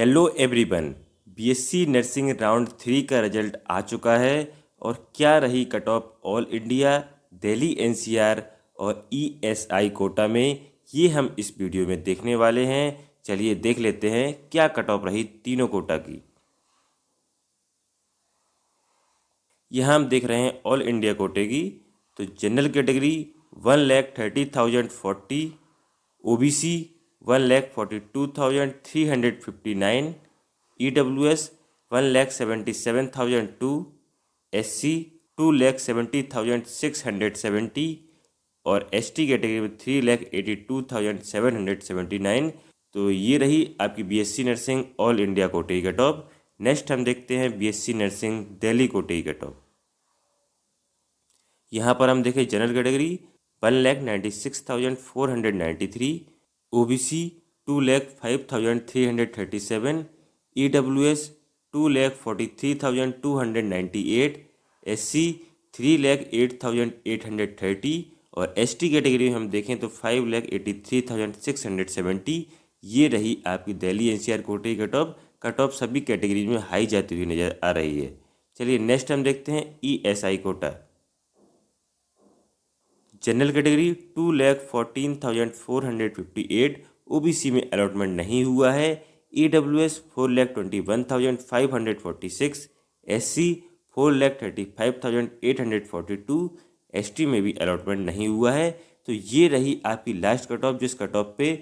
hello everyone BSc nursing round three का result आ चुका है और क्या रही cut off all India Delhi NCR और ईएसआई e कोटा में ये हम इस वीडियो में देखने वाले हैं चलिए देख लेते हैं क्या कट ऑफ रही तीनों कोटा की यह हम देख रहे हैं ऑल इंडिया कोटे की तो general category one lakh thirty thousand forty O B C one lakh forty two thousand three hundred fifty nine E W S one lakh seventy seven thousand two S C two lakh seventy thousand six hundred seventy और S T category में three lakh eighty two thousand seven hundred seventy nine तो ये रही आपकी B S C nursing all India कोटे का top next हम देखते हैं B S C nursing Delhi कोटे का टॉप यहाँ पर हम देखें general category one lakh ninety six thousand four hundred ninety three O B C two lakh five thousand three hundred thirty seven E W S two lakh forty three thousand two hundred ninety eight S C three lakh eight thousand eight hundred thirty और S T category में हम देखें तो five lakh eighty three thousand six hundred seventy ये रही आपकी Delhi N C R कोटे cut off cut off सभी कैटेगरीज में हाई जाती हुई नज़र आ रही है चलिए नेक्स्ट हम देखते हैं E S I quota general category two lakh fourteen thousand four hundred fifty eight O B C में अलॉटमेंट नहीं हुआ है E W S four lakh twenty one thousand five hundred forty six S C four lakh thirty five thousand eight hundred forty two S T में भी allotment नहीं हुआ है तो ये रही आपकी लास्ट कट ऑफ जिस कट ऑफ पे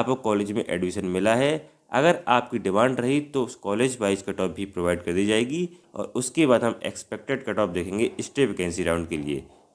आपको कॉलेज में एडमिशन मिला है अगर आपकी डिमांड रही तो उस कॉलेज वाइज कट ऑफ भी प्रोवाइड कर दी जाएगी और उसके बाद हम एक्सपेक्टेड कट ऑफ देखेंगे स्टे वैकेंसी राउंड के लिए